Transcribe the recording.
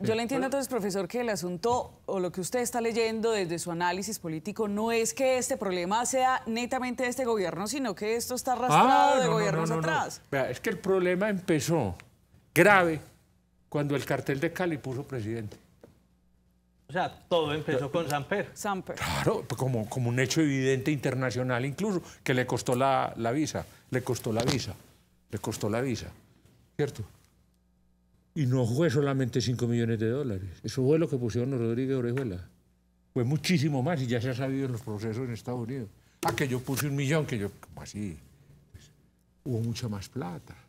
Yo le entiendo entonces, profesor, que el asunto o lo que usted está leyendo desde su análisis político no es que este problema sea netamente de este gobierno, sino que esto está arrastrado ah, de gobiernos atrás. es que el problema empezó grave cuando el cartel de Cali puso presidente. O sea, todo empezó con Samper. Samper. Claro, pues como, como un hecho evidente internacional incluso, que le costó la, la visa, le costó la visa, le costó la visa, ¿cierto? y no fue solamente 5 millones de dólares. Eso fue lo que pusieron Rodríguez Orejuela. Fue muchísimo más y ya se ha sabido en los procesos en Estados Unidos. Ah, que yo puse un millón, que yo... Como pues así? Pues, hubo mucha más plata.